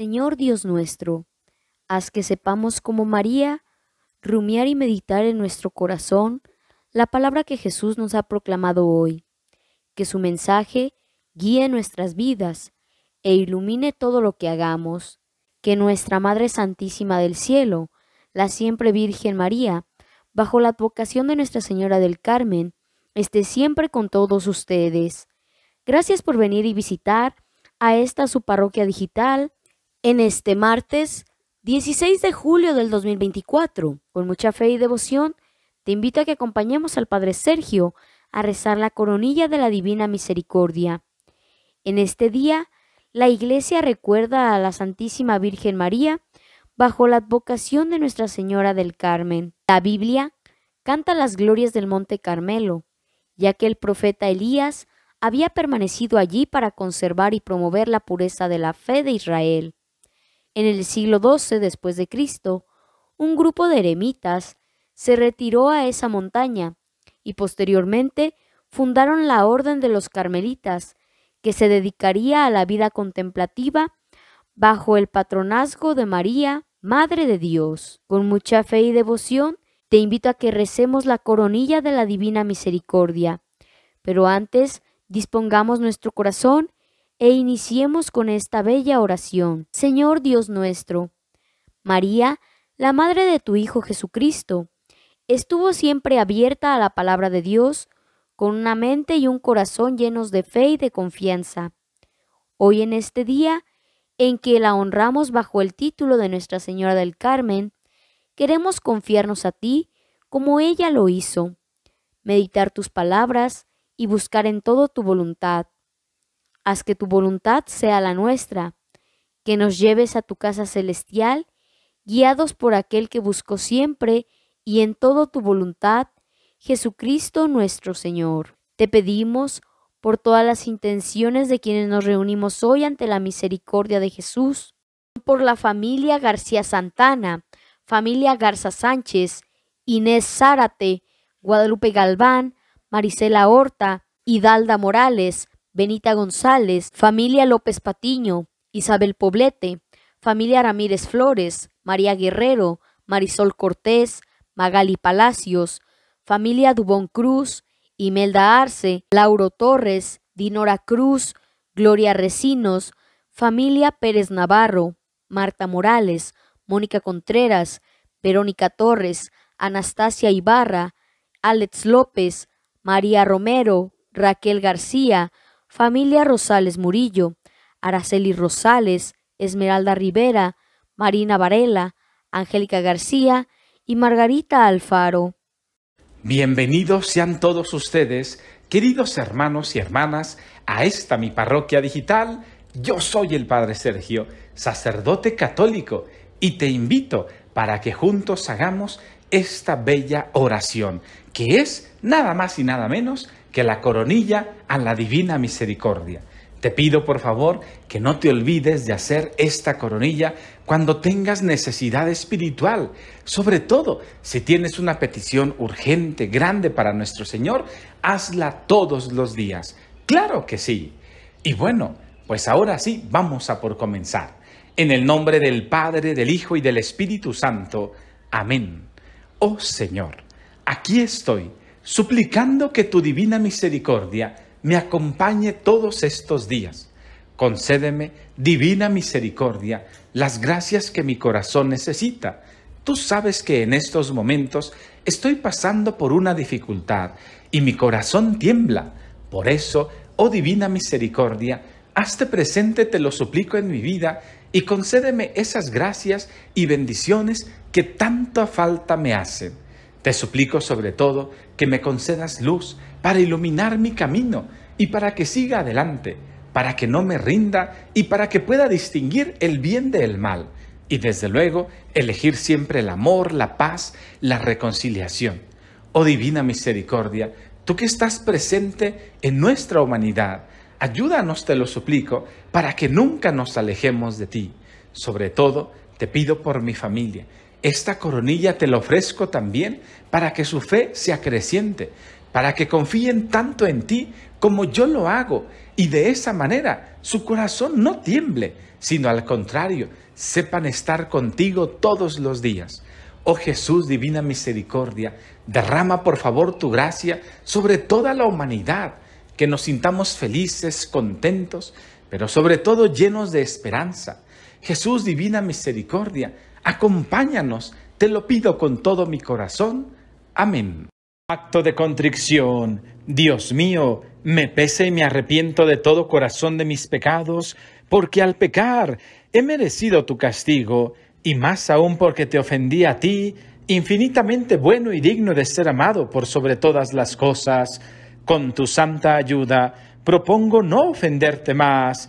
Señor Dios nuestro, haz que sepamos como María rumiar y meditar en nuestro corazón la palabra que Jesús nos ha proclamado hoy, que su mensaje guíe nuestras vidas e ilumine todo lo que hagamos, que nuestra Madre Santísima del Cielo, la siempre Virgen María, bajo la advocación de Nuestra Señora del Carmen, esté siempre con todos ustedes. Gracias por venir y visitar a esta su parroquia digital en este martes 16 de julio del 2024. Con mucha fe y devoción, te invito a que acompañemos al Padre Sergio a rezar la coronilla de la Divina Misericordia. En este día, la Iglesia recuerda a la Santísima Virgen María bajo la advocación de Nuestra Señora del Carmen. La Biblia canta las glorias del Monte Carmelo, ya que el profeta Elías había permanecido allí para conservar y promover la pureza de la fe de Israel. En el siglo XII después de Cristo, un grupo de eremitas se retiró a esa montaña y posteriormente fundaron la Orden de los Carmelitas, que se dedicaría a la vida contemplativa bajo el patronazgo de María, Madre de Dios. Con mucha fe y devoción, te invito a que recemos la coronilla de la Divina Misericordia. Pero antes, dispongamos nuestro corazón e iniciemos con esta bella oración. Señor Dios nuestro, María, la madre de tu Hijo Jesucristo, estuvo siempre abierta a la palabra de Dios, con una mente y un corazón llenos de fe y de confianza. Hoy en este día, en que la honramos bajo el título de Nuestra Señora del Carmen, queremos confiarnos a ti como ella lo hizo, meditar tus palabras y buscar en todo tu voluntad. Haz que tu voluntad sea la nuestra, que nos lleves a tu casa celestial, guiados por aquel que buscó siempre y en todo tu voluntad, Jesucristo nuestro Señor. Te pedimos, por todas las intenciones de quienes nos reunimos hoy ante la misericordia de Jesús, por la familia García Santana, familia Garza Sánchez, Inés Zárate, Guadalupe Galván, Marisela Horta, Hidalda Morales, Benita González, familia López Patiño, Isabel Poblete, familia Ramírez Flores, María Guerrero, Marisol Cortés, Magali Palacios, familia Dubón Cruz, Imelda Arce, Lauro Torres, Dinora Cruz, Gloria Recinos, familia Pérez Navarro, Marta Morales, Mónica Contreras, Verónica Torres, Anastasia Ibarra, Alex López, María Romero, Raquel García, familia Rosales Murillo, Araceli Rosales, Esmeralda Rivera, Marina Varela, Angélica García y Margarita Alfaro. Bienvenidos sean todos ustedes, queridos hermanos y hermanas, a esta mi parroquia digital. Yo soy el Padre Sergio, sacerdote católico, y te invito para que juntos hagamos esta bella oración, que es nada más y nada menos que la coronilla a la divina misericordia. Te pido por favor que no te olvides de hacer esta coronilla cuando tengas necesidad espiritual, sobre todo si tienes una petición urgente, grande para nuestro Señor, hazla todos los días. Claro que sí. Y bueno, pues ahora sí, vamos a por comenzar. En el nombre del Padre, del Hijo y del Espíritu Santo. Amén. Oh Señor, aquí estoy suplicando que tu divina misericordia me acompañe todos estos días. Concédeme, divina misericordia, las gracias que mi corazón necesita. Tú sabes que en estos momentos estoy pasando por una dificultad y mi corazón tiembla. Por eso, oh divina misericordia, hazte presente, te lo suplico en mi vida, y concédeme esas gracias y bendiciones que tanta falta me hacen. Te suplico sobre todo que me concedas luz para iluminar mi camino y para que siga adelante, para que no me rinda y para que pueda distinguir el bien del mal y desde luego elegir siempre el amor, la paz, la reconciliación. Oh divina misericordia, tú que estás presente en nuestra humanidad, ayúdanos, te lo suplico, para que nunca nos alejemos de ti. Sobre todo, te pido por mi familia, esta coronilla te la ofrezco también para que su fe sea creciente, para que confíen tanto en ti como yo lo hago, y de esa manera su corazón no tiemble, sino al contrario, sepan estar contigo todos los días. Oh Jesús, divina misericordia, derrama por favor tu gracia sobre toda la humanidad, que nos sintamos felices, contentos, pero sobre todo llenos de esperanza. Jesús, divina misericordia, Acompáñanos, te lo pido con todo mi corazón. Amén. Acto de contrición. Dios mío, me pese y me arrepiento de todo corazón de mis pecados, porque al pecar he merecido tu castigo, y más aún porque te ofendí a ti, infinitamente bueno y digno de ser amado por sobre todas las cosas. Con tu santa ayuda, propongo no ofenderte más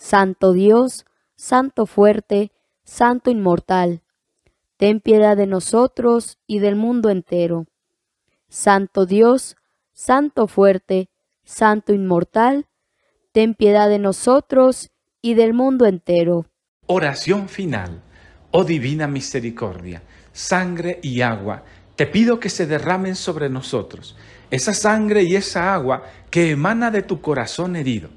Santo Dios, Santo fuerte, Santo inmortal, ten piedad de nosotros y del mundo entero. Santo Dios, Santo fuerte, Santo inmortal, ten piedad de nosotros y del mundo entero. Oración final. Oh divina misericordia, sangre y agua, te pido que se derramen sobre nosotros, esa sangre y esa agua que emana de tu corazón herido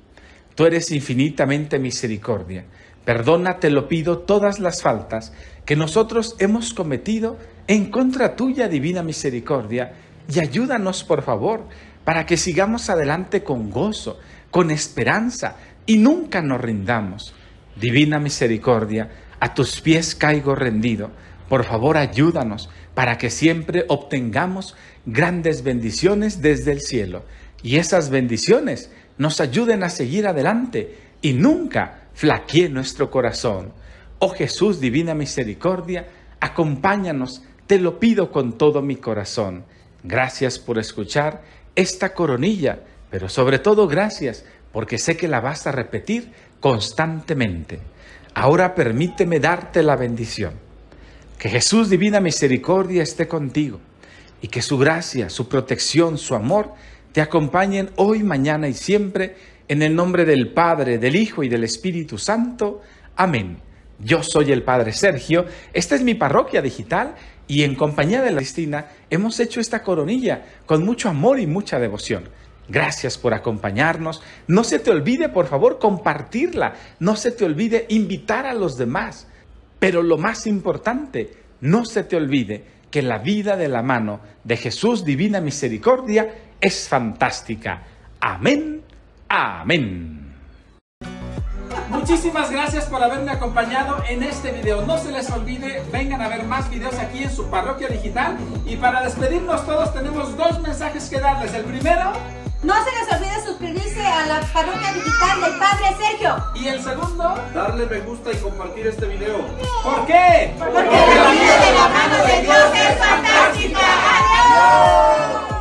Tú eres infinitamente misericordia. Perdona, te lo pido, todas las faltas que nosotros hemos cometido en contra tuya, divina misericordia, y ayúdanos, por favor, para que sigamos adelante con gozo, con esperanza, y nunca nos rindamos. Divina misericordia, a tus pies caigo rendido. Por favor, ayúdanos para que siempre obtengamos grandes bendiciones desde el cielo. Y esas bendiciones nos ayuden a seguir adelante y nunca flaquee nuestro corazón. Oh Jesús, divina misericordia, acompáñanos, te lo pido con todo mi corazón. Gracias por escuchar esta coronilla, pero sobre todo gracias porque sé que la vas a repetir constantemente. Ahora permíteme darte la bendición. Que Jesús divina misericordia esté contigo y que su gracia, su protección, su amor te acompañen hoy, mañana y siempre, en el nombre del Padre, del Hijo y del Espíritu Santo. Amén. Yo soy el Padre Sergio, esta es mi parroquia digital y en compañía de la Cristina hemos hecho esta coronilla con mucho amor y mucha devoción. Gracias por acompañarnos. No se te olvide, por favor, compartirla. No se te olvide invitar a los demás. Pero lo más importante, no se te olvide que la vida de la mano de Jesús Divina Misericordia es fantástica. Amén, amén. Muchísimas gracias por haberme acompañado en este video. No se les olvide, vengan a ver más videos aquí en su parroquia digital. Y para despedirnos todos tenemos dos mensajes que darles. El primero... No se les olvide suscribirse a la parroquia digital del Padre Sergio. Y el segundo... Darle me gusta y compartir este video. ¿Por qué? Porque, la vida de la mano de Dios es fantástica. ¡Adiós!